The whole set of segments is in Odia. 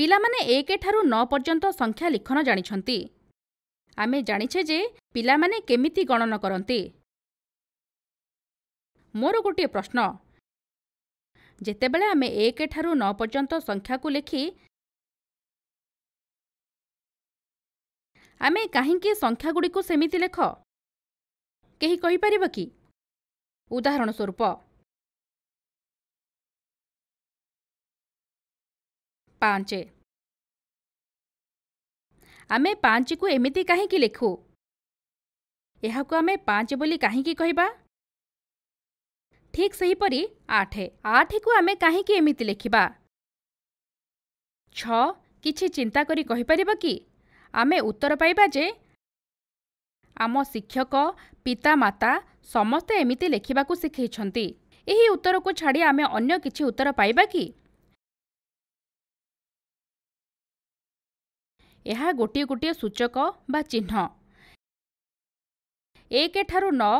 ପିଲାମାନେ ଏକ ଠାରୁ ନଅ ପର୍ଯ୍ୟନ୍ତ ସଂଖ୍ୟା ଲିଖନ ଜାଣିଛନ୍ତି ଆମେ ଜାଣିଛେ ଯେ ପିଲାମାନେ କେମିତି ଗଣନ କରନ୍ତି ମୋର ଗୋଟିଏ ପ୍ରଶ୍ନ ଯେତେବେଳେ ଆମେ ଏକଠାରୁ ନଅ ପର୍ଯ୍ୟନ୍ତ ସଂଖ୍ୟାକୁ ଲେଖି ଆମେ କାହିଁକି ସଂଖ୍ୟାଗୁଡ଼ିକୁ ସେମିତି ଲେଖ କେହି କହିପାରିବ କି ଉଦାହରଣ ସ୍ୱରୂପ ପାଞ୍ଚ ଆମେ ପାଞ୍ଚକୁ ଏମିତି କାହିଁକି ଲେଖୁ ଏହାକୁ ଆମେ ପାଞ୍ଚ ବୋଲି କାହିଁକି କହିବା ଠିକ୍ ସେହିପରି ଆଠ ଆଠକୁ ଆମେ କାହିଁକି ଏମିତି ଲେଖିବା ଛଅ କିଛି ଚିନ୍ତା କରି କହିପାରିବ କି ଆମେ ଉତ୍ତର ପାଇବା ଯେ ଆମ ଶିକ୍ଷକ ପିତାମାତା ସମସ୍ତେ ଏମିତି ଲେଖିବାକୁ ଶିଖେଇଛନ୍ତି ଏହି ଉତ୍ତରକୁ ଛାଡ଼ି ଆମେ ଅନ୍ୟ କିଛି ଉତ୍ତର ପାଇବା କି ଏହା ଗୋଟିଏ ଗୋଟିଏ ସୂଚକ ବା ଚିହ୍ନ ଏକ ଠାରୁ ନଅ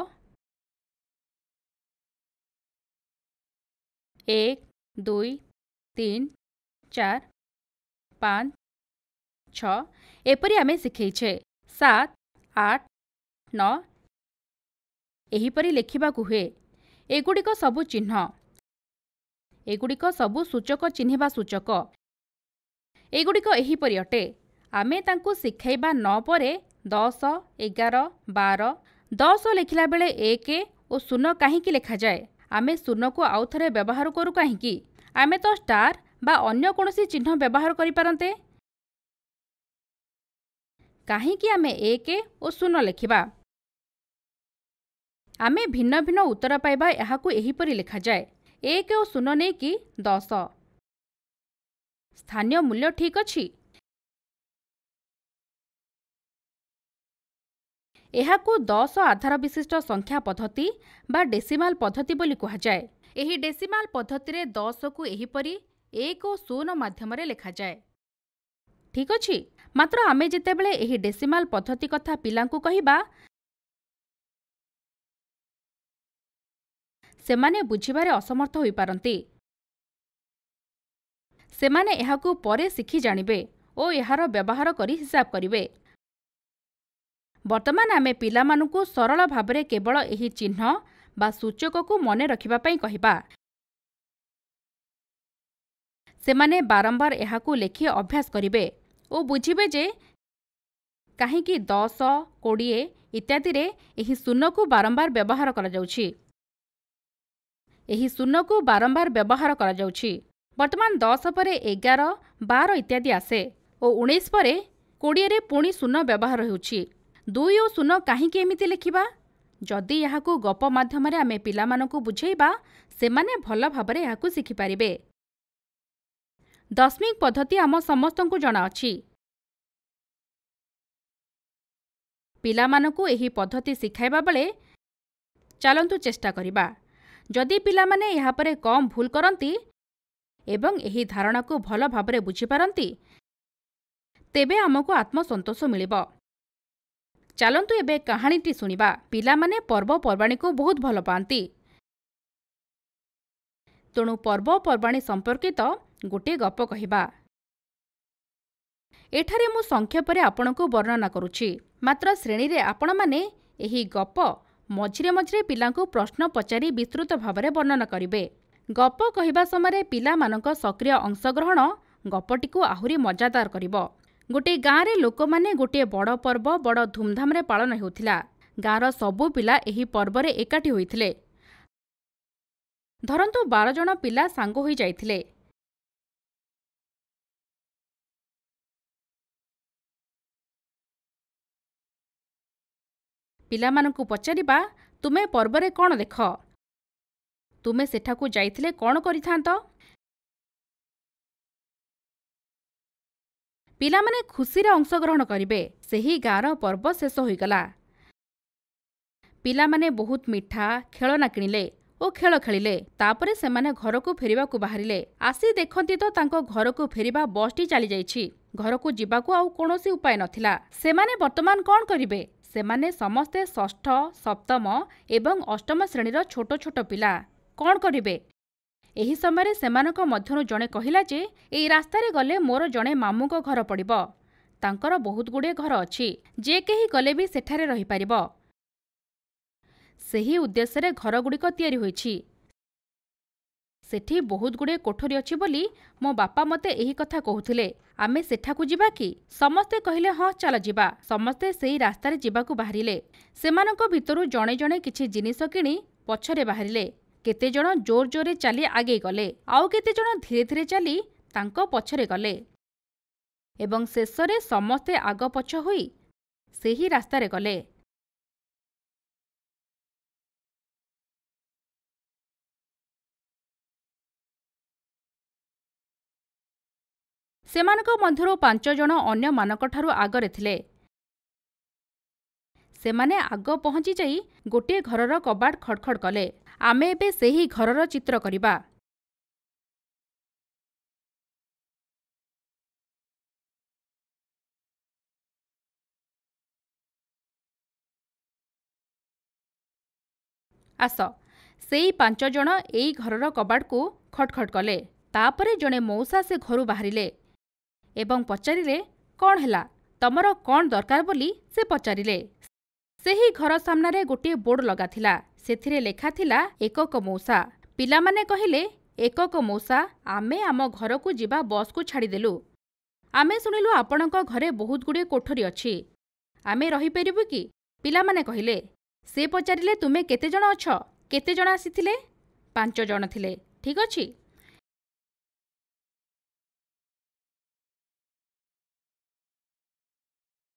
ଏକ ଦୁଇ ତିନି ଚାରି ପାଞ୍ଚ ଛଅ ଏପରି ଆମେ ଶିଖେଇଛେ ସାତ ଆଠ ନଅ ଏହିପରି ଲେଖିବାକୁ ହୁଏ ଏଗୁଡ଼ିକ ସବୁ ଚିହ୍ନ ଏଗୁଡ଼ିକ ସବୁ ସୂଚକ ଚିହ୍ନିବା ସୂଚକ ଏଗୁଡ଼ିକ ଏହିପରି ଅଟେ ଆମେ ତାଙ୍କୁ ଶିଖାଇବା ନ ପରେ ଦଶ ଏଗାର ବାର ଦଶ ଲେଖିଲା ବେଳେ ଏକ ଓ ଶୂନ କାହିଁକି ଲେଖାଯାଏ ଆମେ ଶୂନକୁ ଆଉ ଥରେ ବ୍ୟବହାର କରୁ କାହିଁକି ଆମେ ତ ଷ୍ଟାର୍ ବା ଅନ୍ୟ କୌଣସି ଚିହ୍ନ ବ୍ୟବହାର କରିପାରନ୍ତେ କାହିଁକି ଆମେ ଏକ ଓ ଶୂନ ଲେଖିବା ଆମେ ଭିନ୍ନ ଭିନ୍ନ ଉତ୍ତର ପାଇବା ଏହାକୁ ଏହିପରି ଲେଖାଯାଏ ଏକ ଓ ଶୂନ ନେଇକି ଦଶ ସ୍ଥାନୀୟ ମୂଲ୍ୟ ଠିକ୍ ଅଛି ଏହାକୁ ଦଶ ଆଧାର ବିଶିଷ୍ଟ ସଂଖ୍ୟା ପଦ୍ଧତି ବା ଡେସିମାଲ ପଦ୍ଧତି ବୋଲି କୁହାଯାଏ ଏହି ଡେସିମାଲ ପଦ୍ଧତିରେ ଦଶକୁ ଏହିପରି ଏକ ଓ ଶୂନ ମାଧ୍ୟମରେ ଲେଖାଯାଏ ଠିକ୍ ଅଛି ମାତ୍ର ଆମେ ଯେତେବେଳେ ଏହି ଡେସିମାଲ ପଦ୍ଧତି କଥା ପିଲାଙ୍କୁ କହିବା ସେମାନେ ବୁଝିବାରେ ଅସମର୍ଥ ହୋଇପାରନ୍ତି ସେମାନେ ଏହାକୁ ପରେ ଶିଖି ଜାଣିବେ ଓ ଏହାର ବ୍ୟବହାର କରି ହିସାବ କରିବେ ବର୍ତ୍ତମାନ ଆମେ ପିଲାମାନଙ୍କୁ ସରଳ ଭାବରେ କେବଳ ଏହି ଚିହ୍ନ ବା ସୂଚକକୁ ମନେ ରଖିବା ପାଇଁ କହିବା ସେମାନେ ବାରମ୍ବାର ଏହାକୁ ଲେଖି ଅଭ୍ୟାସ କରିବେ ଓ ବୁଝିବେ ଯେ କାହିଁକି ଦଶ କୋଡ଼ିଏ ଇତ୍ୟାଦିରେ ଏହି ଶୂନକୁ ବାରମ୍ବାର ବ୍ୟବହାର କରାଯାଉଛି ଏହି ଶୂନକୁ ବାରମ୍ବାର ବ୍ୟବହାର କରାଯାଉଛି ବର୍ତ୍ତମାନ ଦଶ ପରେ ଏଗାର ବାର ଇତ୍ୟାଦି ଆସେ ଓ ଉଣେଇଶ ପରେ କୋଡ଼ିଏରେ ପୁଣି ଶୂନ ବ୍ୟବହାର ହେଉଛି ଦୁଇ ଓ ଶୂନ କାହିଁକି ଏମିତି ଲେଖିବା ଯଦି ଏହାକୁ ଗପ ମାଧ୍ୟମରେ ଆମେ ପିଲାମାନଙ୍କୁ ବୁଝେଇବା ସେମାନେ ଭଲ ଭାବରେ ଏହାକୁ ଶିଖିପାରିବେ ଦଶମିକ ପଦ୍ଧତି ଆମ ସମସ୍ତଙ୍କୁ ଜଣାଅଛି ପିଲାମାନଙ୍କୁ ଏହି ପଦ୍ଧତି ଶିଖାଇବା ବେଳେ ଚାଲନ୍ତୁ ଚେଷ୍ଟା କରିବା ଯଦି ପିଲାମାନେ ଏହାପରେ କମ୍ ଭୁଲ କରନ୍ତି ଏବଂ ଏହି ଧାରଣାକୁ ଭଲ ଭାବରେ ବୁଝିପାରନ୍ତି ତେବେ ଆମକୁ ଆତ୍ମସନ୍ତୋଷ ମିଳିବ ଚାଲନ୍ତୁ ଏବେ କାହାଣୀଟି ଶୁଣିବା ପିଲାମାନେ ପର୍ବପର୍ବାଣୀକୁ ବହୁତ ଭଲ ପାଆନ୍ତି ତେଣୁ ପର୍ବପର୍ବାଣୀ ସମ୍ପର୍କିତ ଗୋଟିଏ ଗପ କହିବା ଏଠାରେ ମୁଁ ସଂକ୍ଷେପରେ ଆପଣଙ୍କୁ ବର୍ଣ୍ଣନା କରୁଛି ମାତ୍ର ଶ୍ରେଣୀରେ ଆପଣମାନେ ଏହି ଗପ ମଝିରେ ମଝିରେ ପିଲାଙ୍କୁ ପ୍ରଶ୍ନ ପଚାରି ବିସ୍ତୃତ ଭାବରେ ବର୍ଣ୍ଣନା କରିବେ ଗପ କହିବା ସମୟରେ ପିଲାମାନଙ୍କ ସକ୍ରିୟ ଅଂଶଗ୍ରହଣ ଗପଟିକୁ ଆହୁରି ମଜାଦାର କରିବ ଗୋଟିଏ ଗାଁରେ ଲୋକମାନେ ଗୋଟିଏ ବଡ଼ ପର୍ବ ବଡ଼ ଧୁମ୍ଧାମ୍‌ରେ ପାଳନ ହେଉଥିଲା ଗାଁର ସବୁ ପିଲା ଏହି ପର୍ବରେ ଏକାଠି ହୋଇଥିଲେ ଧରନ୍ତୁ ବାର ଜଣ ପିଲା ସାଙ୍ଗ ହୋଇଯାଇଥିଲେ ପିଲାମାନଙ୍କୁ ପଚାରିବା ତୁମେ ପର୍ବରେ କ'ଣ ଦେଖ ତୁମେ ସେଠାକୁ ଯାଇଥିଲେ କ'ଣ କରିଥାନ୍ତ ପିଲାମାନେ ଖୁସିରେ ଅଂଶଗ୍ରହଣ କରିବେ ସେହି ଗାଁର ପର୍ବ ଶେଷ ହୋଇଗଲା ପିଲାମାନେ ବହୁତ ମିଠା ଖେଳନା କିଣିଲେ ଓ ଖେଳ ଖେଳିଲେ ତାପରେ ସେମାନେ ଘରକୁ ଫେରିବାକୁ ବାହାରିଲେ ଆସି ଦେଖନ୍ତି ତ ତାଙ୍କ ଘରକୁ ଫେରିବା ବସ୍ଟି ଚାଲିଯାଇଛି ଘରକୁ ଯିବାକୁ ଆଉ କୌଣସି ଉପାୟ ନଥିଲା ସେମାନେ ବର୍ତ୍ତମାନ କ'ଣ କରିବେ ସେମାନେ ସମସ୍ତେ ଷଷ୍ଠ ସପ୍ତମ ଏବଂ ଅଷ୍ଟମ ଶ୍ରେଣୀର ଛୋଟ ଛୋଟ ପିଲା କ'ଣ କରିବେ ଏହି ସମୟରେ ସେମାନଙ୍କ ମଧ୍ୟରୁ ଜଣେ କହିଲା ଯେ ଏହି ରାସ୍ତାରେ ଗଲେ ମୋର ଜଣେ ମାମୁଁଙ୍କ ଘର ପଡ଼ିବ ତାଙ୍କର ବହୁତ ଗୁଡ଼ିଏ ଘର ଅଛି ଯେ କେହି ଗଲେ ବି ସେଠାରେ ରହିପାରିବ ସେହି ଉଦ୍ଦେଶ୍ୟରେ ଘରଗୁଡ଼ିକ ତିଆରି ହୋଇଛି ସେଠି ବହୁତ ଗୁଡ଼ିଏ କୋଠରୀ ଅଛି ବୋଲି ମୋ ବାପା ମୋତେ ଏହି କଥା କହୁଥିଲେ ଆମେ ସେଠାକୁ ଯିବା କି ସମସ୍ତେ କହିଲେ ହଁ ଚାଲ ଯିବା ସମସ୍ତେ ସେହି ରାସ୍ତାରେ ଯିବାକୁ ବାହାରିଲେ ସେମାନଙ୍କ ଭିତରୁ ଜଣେ ଜଣେ କିଛି ଜିନିଷ କିଣି ପଛରେ ବାହାରିଲେ କେତେଜଣ ଜୋର ଜୋରରେ ଚାଲି ଆଗେଇ ଗଲେ ଆଉ କେତେଜଣ ଧୀରେ ଧୀରେ ଚାଲି ତାଙ୍କ ପଛରେ ଗଲେ ଏବଂ ଶେଷରେ ସମସ୍ତେ ଆଗ ପଛ ହୋଇ ସେହି ରାସ୍ତାରେ ଗଲେ ସେମାନଙ୍କ ମଧ୍ୟରୁ ପାଞ୍ଚ ଜଣ ଅନ୍ୟମାନଙ୍କଠାରୁ ଆଗରେ ଥିଲେ ସେମାନେ ଆଗ ପହଞ୍ଚି ଯାଇ ଗୋଟିଏ ଘରର କବାଟ ଖଡ଼ଖଡ଼ କଲେ ଆମେ ଏବେ ସେହି ଘରର ଚିତ୍ର କରିବା ଆସ ସେଇ ପାଞ୍ଚ ଜଣ ଏଇ ଘରର କବାଟକୁ ଖଟଖଟ କଲେ ତାପରେ ଜଣେ ମଉସା ସେ ଘରୁ ବାହାରିଲେ ଏବଂ ପଚାରିଲେ କ'ଣ ହେଲା ତମର କ'ଣ ଦରକାର ବୋଲି ସେ ପଚାରିଲେ ସେହି ଘର ସାମ୍ନାରେ ଗୋଟିଏ ବୋର୍ଡ ଲଗାଥିଲା ସେଥିରେ ଲେଖାଥିଲା ଏକକ ମଉସା ପିଲାମାନେ କହିଲେ ଏକକ ମଉସା ଆମେ ଆମ ଘରକୁ ଯିବା ବସ୍କୁ ଛାଡ଼ିଦେଲୁ ଆମେ ଶୁଣିଲୁ ଆପଣଙ୍କ ଘରେ ବହୁତ ଗୁଡ଼ିଏ କୋଠରୀ ଅଛି ଆମେ ରହିପାରିବୁ କି ପିଲାମାନେ କହିଲେ ସେ ପଚାରିଲେ ତୁମେ କେତେଜଣ ଅଛ କେତେଜଣ ଆସିଥିଲେ ପାଞ୍ଚ ଜଣ ଥିଲେ ଠିକ୍ ଅଛି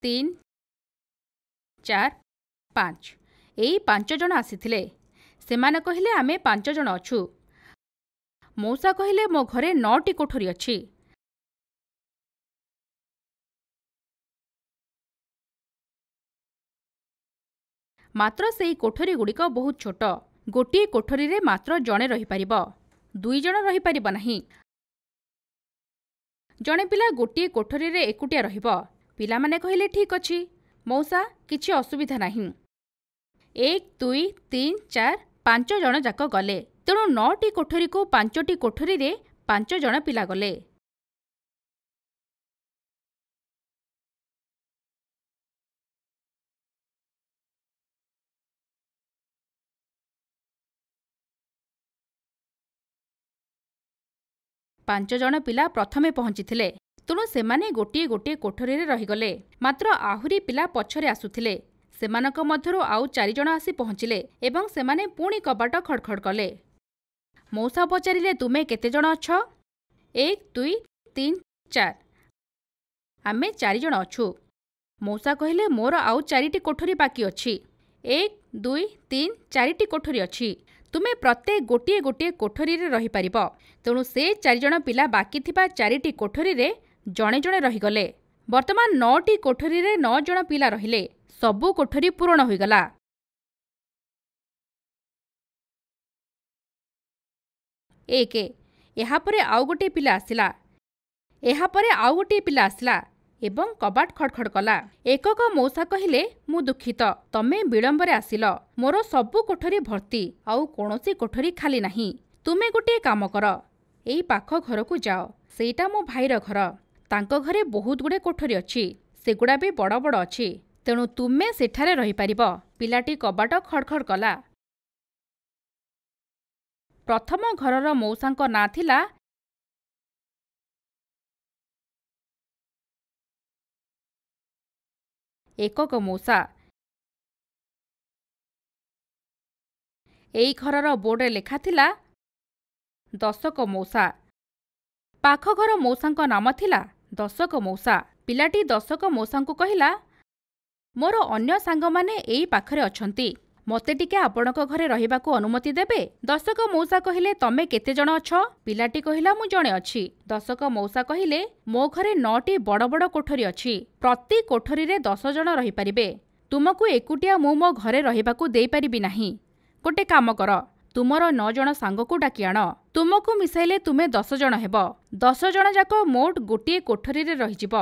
ତିନି ଚାରି ପାଞ୍ଚ ଏଇ ପାଞ୍ଚ ଜଣ ଆସିଥିଲେ ସେମାନେ କହିଲେ ଆମେ ପାଞ୍ଚ ଜଣ ଅଛୁ ମଉସା କହିଲେ ମୋ ଘରେ ନଅଟି କୋଠରୀ ଅଛି ମାତ୍ର ସେଇ କୋଠରୀଗୁଡ଼ିକ ବହୁତ ଛୋଟ ଗୋଟିଏ କୋଠରୀରେ ମାତ୍ର ଜଣେ ରହିପାରିବ ଦୁଇ ଜଣ ରହିପାରିବ ନାହିଁ ଜଣେ ପିଲା ଗୋଟିଏ କୋଠରୀରେ ଏକୁଟିଆ ରହିବ ପିଲାମାନେ କହିଲେ ଠିକ୍ ଅଛି ମଉସା କିଛି ଅସୁବିଧା ନାହିଁ ଏକ ଦୁଇ ତିନି ଚାରି ପାଞ୍ଚ ଜଣ ଯାକ ଗଲେ ତେଣୁ ନଅଟି କୋଠରୀକୁ ପାଞ୍ଚଟି କୋଠରୀରେ ପାଞ୍ଚ ଜଣ ପିଲା ଗଲେ ପାଞ୍ଚ ଜଣ ପିଲା ପ୍ରଥମେ ପହଞ୍ଚିଥିଲେ ତେଣୁ ସେମାନେ ଗୋଟିଏ ଗୋଟିଏ କୋଠରୀରେ ରହିଗଲେ ମାତ୍ର ଆହୁରି ପିଲା ପଛରେ ଆସୁଥିଲେ ସେମାନଙ୍କ ମଧ୍ୟରୁ ଆଉ ଚାରିଜଣ ଆସି ପହଞ୍ଚିଲେ ଏବଂ ସେମାନେ ପୁଣି କବାଟ ଖଡ଼ଖଡ଼ କଲେ ମଉସା ପଚାରିଲେ ତୁମେ କେତେଜଣ ଅଛ ଏକ ଦୁଇ ତିନ ଚାର ଆମେ ଚାରିଜଣ ଅଛୁ ମଉସା କହିଲେ ମୋର ଆଉ ଚାରିଟି କୋଠରୀ ବାକି ଅଛି ଏକ ଦୁଇ ତିନି ଚାରିଟି କୋଠରୀ ଅଛି ତୁମେ ପ୍ରତ୍ୟେକ ଗୋଟିଏ ଗୋଟିଏ କୋଠରୀରେ ରହିପାରିବ ତେଣୁ ସେ ଚାରିଜଣ ପିଲା ବାକି ଥିବା ଚାରିଟି କୋଠରୀରେ ଜଣେ ଜଣେ ରହିଗଲେ ବର୍ତ୍ତମାନ ନଅଟି କୋଠରୀରେ ନଅ ଜଣ ପିଲା ରହିଲେ ସବୁ କୋଠରୀ ପୂରଣ ହୋଇଗଲା ଏକ ଏହାପରେ ଆଉ ଗୋଟିଏ ପିଲା ଆସିଲା ଏହାପରେ ଆଉ ଗୋଟିଏ ପିଲା ଆସିଲା ଏବଂ କବାଟ ଖଡ଼ଖଡ଼ କଲା ଏକକ ମଉସା କହିଲେ ମୁଁ ଦୁଃଖିତ ତମେ ବିଳମ୍ବରେ ଆସିଲ ମୋର ସବୁ କୋଠରୀ ଭର୍ତ୍ତି ଆଉ କୌଣସି କୋଠରୀ ଖାଲି ନାହିଁ ତୁମେ ଗୋଟିଏ କାମ କର ଏଇ ପାଖ ଘରକୁ ଯାଅ ସେଇଟା ମୋ ଭାଇର ଘର ତାଙ୍କ ଘରେ ବହୁତ ଗୁଡ଼େ କୋଠରୀ ଅଛି ସେଗୁଡ଼ା ବି ବଡ଼ ବଡ଼ ଅଛି ତେଣୁ ତୁମେ ସେଠାରେ ରହିପାରିବ ପିଲାଟି କବାଟ ଖଡ଼ଖଡ଼ କଲା ପ୍ରଥମ ଘରର ମଉସାଙ୍କ ନାଁ ଥିଲା ଏକକ ମଉସା ଏଇ ଘରର ବୋର୍ଡ଼ରେ ଥିଲା ଦଶକ ମଉସା ପାଖ ଘର ମଉସାଙ୍କ ନାମ ଥିଲା ଦଶକ ମଉସା ପିଲାଟି ଦଶକ ମଉସାଙ୍କୁ କହିଲା ମୋର ଅନ୍ୟ ସାଙ୍ଗମାନେ ଏଇ ପାଖରେ ଅଛନ୍ତି ମୋତେ ଟିକେ ଆପଣଙ୍କ ଘରେ ରହିବାକୁ ଅନୁମତି ଦେବେ ଦଶକ ମଉସା କହିଲେ ତମେ କେତେ ଜଣ ଅଛ ପିଲାଟି କହିଲା ମୁଁ ଜଣେ ଅଛି ଦଶକ ମଉସା କହିଲେ ମୋ ଘରେ ନଅଟି ବଡ଼ ବଡ଼ କୋଠରୀ ଅଛି ପ୍ରତି କୋଠରୀରେ ଦଶ ଜଣ ରହିପାରିବେ ତୁମକୁ ଏକୁଟିଆ ମୁଁ ମୋ ଘରେ ରହିବାକୁ ଦେଇପାରିବି ନାହିଁ ଗୋଟେ କାମ କର ତୁମର ନଅ ଜଣ ସାଙ୍ଗକୁ ଡାକି ଆଣ ତୁମକୁ ମିଶାଇଲେ ତୁମେ ଦଶ ଜଣ ହେବ ଦଶ ଜଣ ଯାକ ମୋଟ ଗୋଟିଏ କୋଠରୀରେ ରହିଯିବ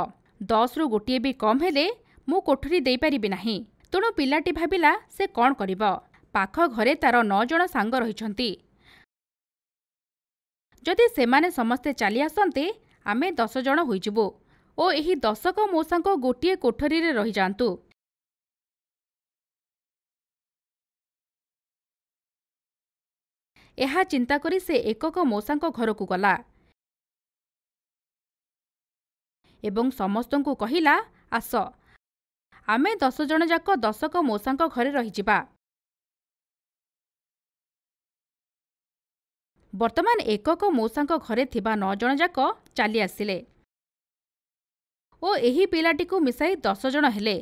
ଦଶରୁ ଗୋଟିଏ ବି କମ୍ ହେଲେ ମୁଁ କୋଠରୀ ଦେଇପାରିବି ନାହିଁ ତେଣୁ ପିଲାଟି ଭାବିଲା ସେ କ'ଣ କରିବ ପାଖ ଘରେ ତାର ନଅ ଜଣ ସାଙ୍ଗ ରହିଛନ୍ତି ଯଦି ସେମାନେ ସମସ୍ତେ ଚାଲି ଆସନ୍ତେ ଆମେ ଦଶ ଜଣ ହୋଇଯିବୁ ଓ ଏହି ଦଶକ ମୋ ସାଙ୍ଗ ଗୋଟିଏ କୋଠରୀରେ ରହିଯାଆନ୍ତୁ ଏହା ଚିନ୍ତା କରି ସେ ଏକକ ମଉସାଙ୍କ ଘରକୁ ଗଲା ଏବଂ ସମସ୍ତଙ୍କୁ କହିଲା ଆସ ଆମେ ଦଶ ଜଣ ଯାକ ଦଶକ ମଉସାଙ୍କ ଘରେ ରହିଯିବା ବର୍ତ୍ତମାନ ଏକକ ମଉସାଙ୍କ ଘରେ ଥିବା ନଅ ଜଣ ଯାକ ଚାଲି ଆସିଲେ ଓ ଏହି ପିଲାଟିକୁ ମିଶାଇ ଦଶ ଜଣ ହେଲେ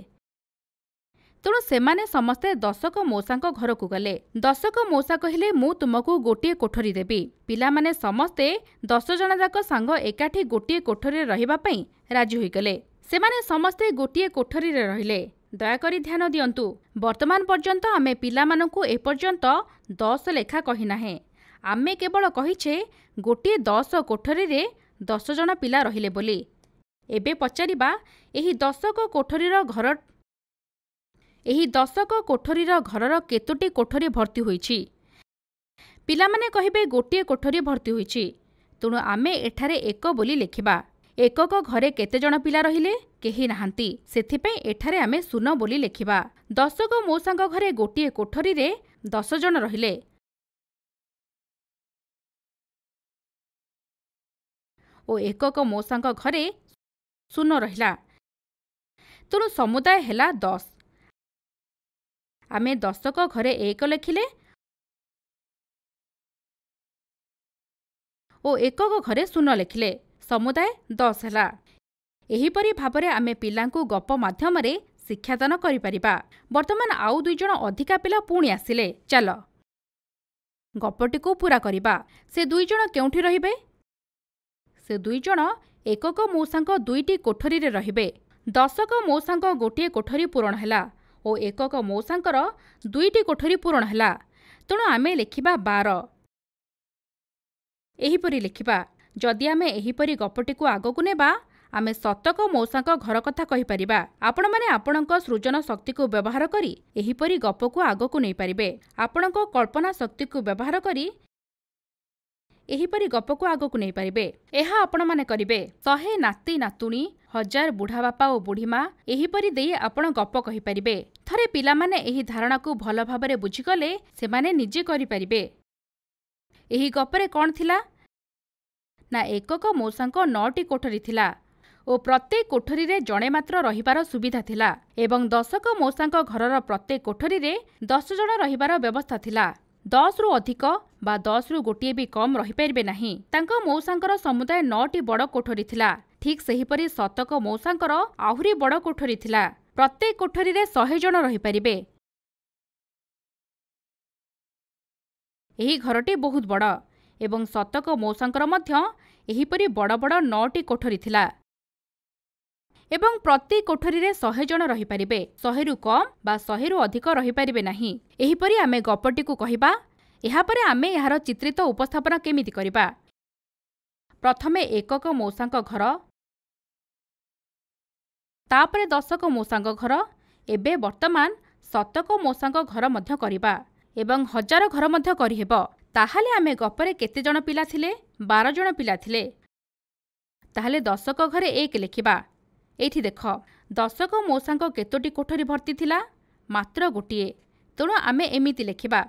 ତେଣୁ ସେମାନେ ସମସ୍ତେ ଦଶକ ମଉସାଙ୍କ ଘରକୁ ଗଲେ ଦଶକ ମଉସା କହିଲେ ମୁଁ ତୁମକୁ ଗୋଟିଏ କୋଠରୀ ଦେବି ପିଲାମାନେ ସମସ୍ତେ ଦଶ ଜଣ ଯାକ ସାଙ୍ଗ ଏକାଠି ଗୋଟିଏ କୋଠରୀରେ ରହିବା ପାଇଁ ରାଜି ହୋଇଗଲେ ସେମାନେ ସମସ୍ତେ ଗୋଟିଏ କୋଠରୀରେ ରହିଲେ ଦୟାକରି ଧ୍ୟାନ ଦିଅନ୍ତୁ ବର୍ତ୍ତମାନ ପର୍ଯ୍ୟନ୍ତ ଆମେ ପିଲାମାନଙ୍କୁ ଏପର୍ଯ୍ୟନ୍ତ ଦଶ ଲେଖା କହିନାହେଁ ଆମେ କେବଳ କହିଛେ ଗୋଟିଏ ଦଶ କୋଠରୀରେ ଦଶ ଜଣ ପିଲା ରହିଲେ ବୋଲି ଏବେ ପଚାରିବା ଏହି ଦଶକ କୋଠରୀର ଘର ଏହି ଦଶକ କୋଠରୀର ଘରର କେତୋଟି କୋଠରୀ ଭର୍ତ୍ତି ହୋଇଛି ପିଲାମାନେ କହିବେ ଗୋଟିଏ କୋଠରୀ ଭର୍ତ୍ତି ହୋଇଛି ତେଣୁ ଆମେ ଏଠାରେ ଏକ ବୋଲି ଲେଖିବା ଏକକ ଘରେ କେତେ ଜଣ ପିଲା ରହିଲେ କେହି ନାହାନ୍ତି ସେଥିପାଇଁ ଏଠାରେ ଆମେ ଶୂନ ବୋଲି ଲେଖିବା ଦଶକ ମୋ ସାଙ୍ଗ ଘରେ ଗୋଟିଏ କୋଠରୀରେ ଦଶ ଜଣ ରହିଲେ ଓ ଏକକ ମୋ ସାଙ୍ଗ ଘରେ ଶୂନ ରହିଲା ତେଣୁ ସମୁଦାୟ ହେଲା ଦଶ ଆମେ ଦଶକ ଘରେ ଏକ ଲେଖିଲେ ଓ ଏକକ ଘରେ ଶୂନ ଲେଖିଲେ ସମୁଦାୟ ଦଶ ହେଲା ଏହିପରି ଭାବରେ ଆମେ ପିଲାଙ୍କୁ ଗପ ମାଧ୍ୟମରେ ଶିକ୍ଷାଦାନ କରିପାରିବା ବର୍ତ୍ତମାନ ଆଉ ଦୁଇ ଜଣ ଅଧିକା ପିଲା ପୁଣି ଆସିଲେ ଚାଲ ଗପଟିକୁ ପୂରା କରିବା ସେ ଦୁଇଜଣ କେଉଁଠି ରହିବେ ସେ ଦୁଇଜଣ ଏକକ ମଉସାଙ୍କ ଦୁଇଟି କୋଠରୀରେ ରହିବେ ଦଶକ ମଉସାଙ୍କ ଗୋଟିଏ କୋଠରୀ ପୂରଣ ହେଲା ଓ ଏକକ ମଉସାଙ୍କର ଦୁଇଟି କୋଠରୀ ପୂରଣ ହେଲା ତେଣୁ ଆମେ ଲେଖିବା ବାର ଏହିପରି ଲେଖିବା ଯଦି ଆମେ ଏହିପରି ଗପଟିକୁ ଆଗକୁ ନେବା ଆମେ ଶତକ ମଉସାଙ୍କ ଘର କଥା କହିପାରିବା ଆପଣମାନେ ଆପଣଙ୍କ ସୃଜନ ଶକ୍ତିକୁ ବ୍ୟବହାର କରି ଏହିପରି ଗପକୁ ଆଗକୁ ନେଇପାରିବେ ଆପଣଙ୍କ କଳ୍ପନା ଶକ୍ତିକୁ ବ୍ୟବହାର କରି ଏହିପରି ଗପକୁ ଆଗକୁ ନେଇପାରିବେ ଏହା ଆପଣମାନେ କରିବେ ଶହେ ନାତି ନାତୁଣୀ ହଜାର ବୁଢ଼ା ବାପା ଓ ବୁଢ଼ୀମା ଏହିପରି ଦେଇ ଆପଣ ଗପ କହିପାରିବେ ଥରେ ପିଲାମାନେ ଏହି ଧାରଣାକୁ ଭଲ ଭାବରେ ବୁଝିଗଲେ ସେମାନେ ନିଜେ କରିପାରିବେ ଏହି ଗପରେ କ'ଣ ଥିଲା ନା ଏକକ ମଉସାଙ୍କ ନଅଟି କୋଠରୀ ଥିଲା ଓ ପ୍ରତ୍ୟେକ କୋଠରୀରେ ଜଣେ ମାତ୍ର ରହିବାର ସୁବିଧା ଥିଲା ଏବଂ ଦଶକ ମଉସାଙ୍କ ଘରର ପ୍ରତ୍ୟେକ କୋଠରୀରେ ଦଶ ଜଣ ରହିବାର ବ୍ୟବସ୍ଥା ଥିଲା ଦଶରୁ ଅଧିକ ବା ଦଶରୁ ଗୋଟିଏ ବି କମ୍ ରହିପାରିବେ ନାହିଁ ତାଙ୍କ ମଉସାଙ୍କର ସମୁଦାୟ ନଅଟି ବଡ଼ କୋଠରୀ ଥିଲା ଠିକ୍ ସେହିପରି ଶତକ ମଉସାଙ୍କର ଆହୁରି ବଡ଼ କୋଠରୀ ଥିଲା ପ୍ରତ୍ୟେକ କୋଠରୀରେ ଶହେ ଜଣ ରହିପାରିବେ ଏହି ଘରଟି ବହୁତ ବଡ଼ ଏବଂ ଶତକ ମଉସାଙ୍କର ମଧ୍ୟ ଏହିପରି ବଡ଼ ବଡ଼ ନଅଟି କୋଠରୀ ଥିଲା ଏବଂ ପ୍ରତି କୋଠରୀରେ ଶହେ ଜଣ ରହିପାରିବେ ଶହେରୁ କମ୍ ବା ଶହେରୁ ଅଧିକ ରହିପାରିବେ ନାହିଁ ଏହିପରି ଆମେ ଗପଟିକୁ କହିବା ଏହାପରେ ଆମେ ଏହାର ଚିତ୍ରିତ ଉପସ୍ଥାପନା କେମିତି କରିବା ପ୍ରଥମେ ଏକକ ମୌସାଙ୍କ ଘର ତାପରେ ଦଶକ ମୂଷାଙ୍କ ଘର ଏବେ ବର୍ତ୍ତମାନ ଶତକ ମୂଷାଙ୍କ ଘର ମଧ୍ୟ କରିବା ଏବଂ ହଜାର ଘର ମଧ୍ୟ କରିହେବ ତାହେଲେ ଆମେ ଗପରେ କେତେ ଜଣ ପିଲା ଥିଲେ ବାର ଜଣ ପିଲା ଥିଲେ ତାହେଲେ ଦଶକ ଘରେ ଏକ ଲେଖିବା ଏଇଠି ଦେଖ ଦଶକ ମୂଷାଙ୍କ କେତୋଟି କୋଠରୀ ଭର୍ତ୍ତି ଥିଲା ମାତ୍ର ଗୋଟିଏ ତେଣୁ ଆମେ ଏମିତି ଲେଖିବା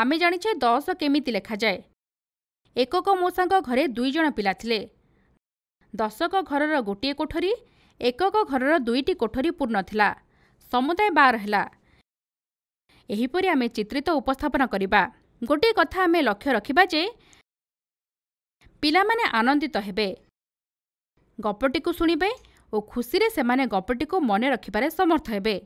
ଆମେ ଜାଣିଛେ ଦଶ କେମିତି ଲେଖାଯାଏ ଏକକ ମୋ ସାଙ୍ଗ ଘରେ ଦୁଇଜଣ ପିଲା ଥିଲେ ଦଶକ ଘରର ଗୋଟିଏ କୋଠରୀ ଏକକ ଘରର ଦୁଇଟି କୋଠରୀ ପୂର୍ଣ୍ଣ ଥିଲା ସମୁଦାୟ ବାର ହେଲା ଏହିପରି ଆମେ ଚିତ୍ରିତ ଉପସ୍ଥାପନ କରିବା ଗୋଟିଏ କଥା ଆମେ ଲକ୍ଷ୍ୟ ରଖିବା ଯେ ପିଲାମାନେ ଆନନ୍ଦିତ ହେବେ ଗପଟିକୁ ଶୁଣିବେ ଓ ଖୁସିରେ ସେମାନେ ଗପଟିକୁ ମନେ ରଖିବାରେ ସମର୍ଥ ହେବେ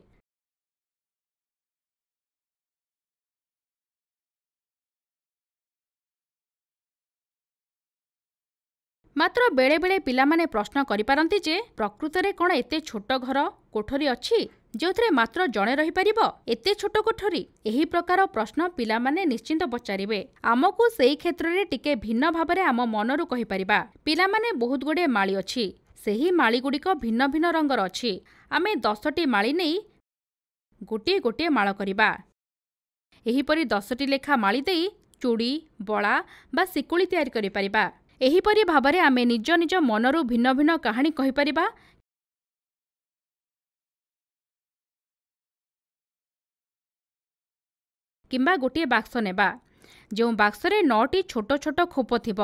ମାତ୍ର ବେଳେବେଳେ ପିଲାମାନେ ପ୍ରଶ୍ନ କରିପାରନ୍ତି ଯେ ପ୍ରକୃତରେ କ'ଣ ଏତେ ଛୋଟ ଘର କୋଠରୀ ଅଛି ଯେଉଁଥିରେ ମାତ୍ର ଜଣେ ରହିପାରିବ ଏତେ ଛୋଟ କୋଠରୀ ଏହି ପ୍ରକାର ପ୍ରଶ୍ନ ପିଲାମାନେ ନିଶ୍ଚିନ୍ତ ପଚାରିବେ ଆମକୁ ସେହି କ୍ଷେତ୍ରରେ ଟିକେ ଭିନ୍ନ ଭାବରେ ଆମ ମନରୁ କହିପାରିବା ପିଲାମାନେ ବହୁତ ଗୁଡ଼ିଏ ମାଳି ଅଛି ସେହି ମାଳିଗୁଡ଼ିକ ଭିନ୍ନ ଭିନ୍ନ ରଙ୍ଗର ଅଛି ଆମେ ଦଶଟି ମାଳି ନେଇ ଗୋଟିଏ ଗୋଟିଏ ମାଳ କରିବା ଏହିପରି ଦଶଟି ଲେଖା ମାଳି ଦେଇ ଚୁଡ଼ି ବଳା ବା ଶିକୁଳି ତିଆରି କରିପାରିବା ଏହିପରି ଭାବରେ ଆମେ ନିଜ ନିଜ ମନରୁ ଭିନ୍ନ ଭିନ୍ନ କାହାଣୀ କହିପାରିବା କିମ୍ବା ଗୋଟିଏ ବାକ୍ସ ନେବା ଯେଉଁ ବାକ୍ସରେ ନଅଟି ଛୋଟ ଛୋଟ ଖୋପ ଥିବ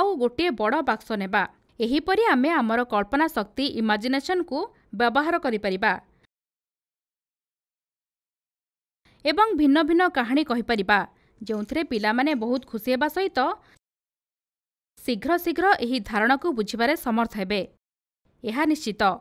ଆଉ ଗୋଟିଏ ବଡ଼ ବାକ୍ସ ନେବା ଏହିପରି ଆମେ ଆମର କଳ୍ପନା ଶକ୍ତି ଇମାଜିନେସନ୍କୁ ବ୍ୟବହାର କରିପାରିବା ଏବଂ ଭିନ୍ନ ଭିନ୍ନ କାହାଣୀ କହିପାରିବା ଯେଉଁଥିରେ ପିଲାମାନେ ବହୁତ ଖୁସି ହେବା ସହିତ ଶୀଘ୍ର ଶୀଘ୍ର ଏହି ଧାରଣାକୁ ବୁଝିବାରେ ସମର୍ଥ ହେବେ ଏହା ନିଶ୍ଚିତ